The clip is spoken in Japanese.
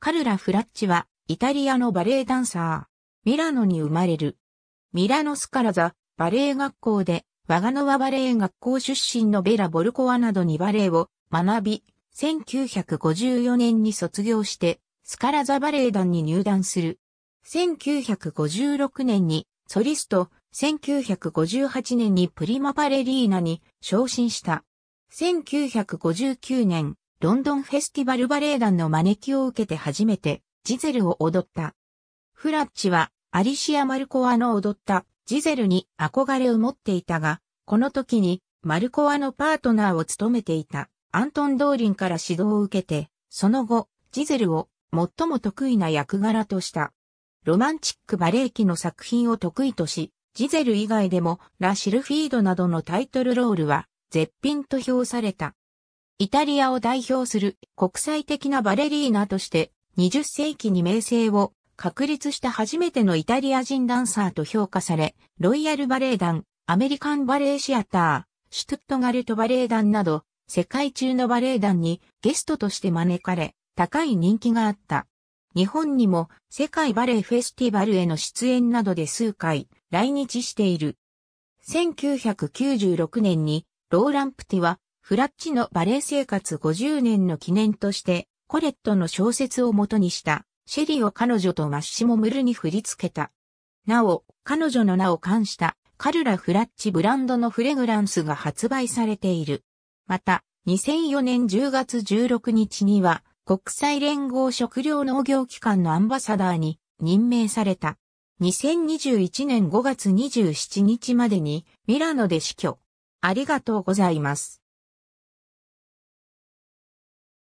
カルラ・フラッチは、イタリアのバレエダンサー。ミラノに生まれる。ミラノスカラザ、バレエ学校で、ワガノワバレエ学校出身のベラ・ボルコワなどにバレエを学び、1954年に卒業して、スカラザバレエ団に入団する。1956年に、ソリスト、1958年にプリマパレリーナに昇進した。1959年、ロンドンフェスティバルバレエ団の招きを受けて初めて、ジゼルを踊った。フラッチは、アリシア・マルコアの踊った、ジゼルに憧れを持っていたが、この時に、マルコアのパートナーを務めていた、アントン・ドーリンから指導を受けて、その後、ジゼルを最も得意な役柄とした。ロマンチックバレエ期の作品を得意とし、ジゼル以外でもラ・シルフィードなどのタイトルロールは絶品と評された。イタリアを代表する国際的なバレリーナとして20世紀に名声を確立した初めてのイタリア人ダンサーと評価され、ロイヤルバレエ団、アメリカンバレエシアター、シュトゥットガルトバレエ団など、世界中のバレエ団にゲストとして招かれ、高い人気があった。日本にも世界バレエフェスティバルへの出演などで数回来日している。1996年にローランプティはフラッチのバレエ生活50年の記念として、コレットの小説を元にした、シェリーを彼女とマッシモ・ムルに振り付けた。なお、彼女の名を冠した、カルラ・フラッチブランドのフレグランスが発売されている。また、2004年10月16日には、国際連合食糧農業機関のアンバサダーに任命された。2021年5月27日までにミラノで死去。ありがとうございます。